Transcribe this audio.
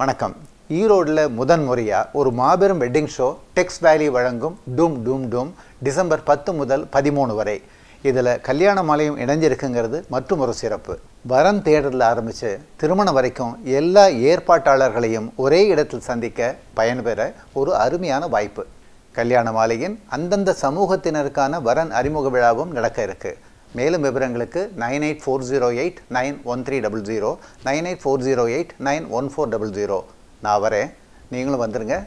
வணக்கம் ஈரோடில் முதன் முறையாக ஒரு மாபெரும் வெட்டிங் ஷோ டெக்ஸ் வேலி வழங்கும் டூம் டூம் டூம் டிசம்பர் பத்து முதல் பதிமூணு வரை இதில் கல்யாண மாலையும் இணைஞ்சிருக்குங்கிறது மற்றும் ஒரு சிறப்பு வரன் தேடலில் ஆரம்பித்து திருமணம் வரைக்கும் எல்லா ஏற்பாட்டாளர்களையும் ஒரே இடத்தில் சந்திக்க பயன்பெற ஒரு அருமையான வாய்ப்பு கல்யாண மாலையின் அந்தந்த சமூகத்தினருக்கான வரன் அறிமுக விழாவும் நடக்க இருக்குது மேலும் விவரங்களுக்கு nine eight four zero eight nine one three double zero nine eight four zero eight nine one four double zero நான் வரேன் நீங்களும் வந்துடுங்க